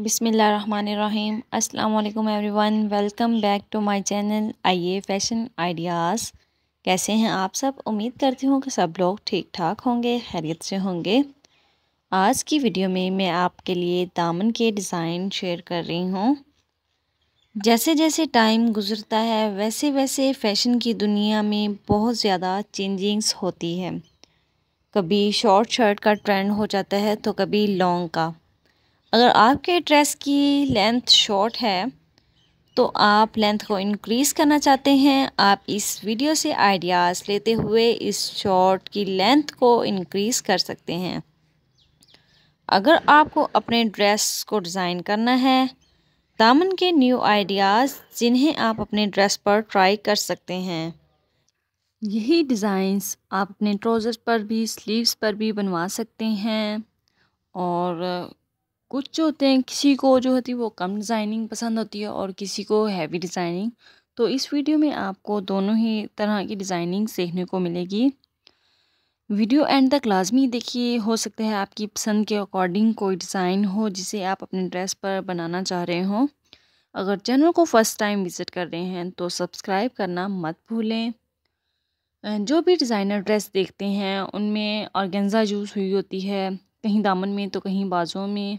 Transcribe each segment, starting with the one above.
बिसमीम् अल्लाम वन welcome back to my channel आइए फैशन आइडियाज़ कैसे हैं आप सब उम्मीद करती हूँ कि सब लोग ठीक ठाक होंगे हैरियत से होंगे आज की वीडियो में मैं आपके लिए दामन के डिज़ाइन शेयर कर रही हूँ जैसे जैसे टाइम गुजरता है वैसे वैसे फ़ैशन की दुनिया में बहुत ज़्यादा चेंजिंग्स होती है कभी शॉर्ट शर्ट का ट्रेंड हो जाता है तो कभी लॉन्ग का अगर आपके ड्रेस की लेंथ शॉर्ट है तो आप लेंथ को इंक्रीज़ करना चाहते हैं आप इस वीडियो से आइडियाज़ लेते हुए इस शॉर्ट की लेंथ को इंक्रीज़ कर सकते हैं अगर आपको अपने ड्रेस को डिज़ाइन करना है दामन के न्यू आइडियाज़ जिन्हें आप अपने ड्रेस पर ट्राई कर सकते हैं यही डिज़ाइंस आप अपने ट्रोज़र पर भी स्लीव्स पर भी बनवा सकते हैं और कुछ होते हैं किसी को जो होती है वो कम डिज़ाइनिंग पसंद होती है और किसी को हैवी डिज़ाइनिंग तो इस वीडियो में आपको दोनों ही तरह की डिज़ाइनिंग सीखने को मिलेगी वीडियो एंड तक लाजमी देखिए हो सकता है आपकी पसंद के अकॉर्डिंग कोई डिज़ाइन हो जिसे आप अपने ड्रेस पर बनाना चाह रहे हो अगर चैनल को फ़र्स्ट टाइम विज़िट कर रहे हैं तो सब्सक्राइब करना मत भूलें जो भी डिज़ाइनर ड्रेस देखते हैं उनमें ऑर्गेंजा यूज़ हुई होती है कहीं दामन में तो कहीं बाजों में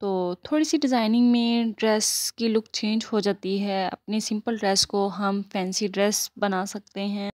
तो थोड़ी सी डिज़ाइनिंग में ड्रेस की लुक चेंज हो जाती है अपने सिंपल ड्रेस को हम फैंसी ड्रेस बना सकते हैं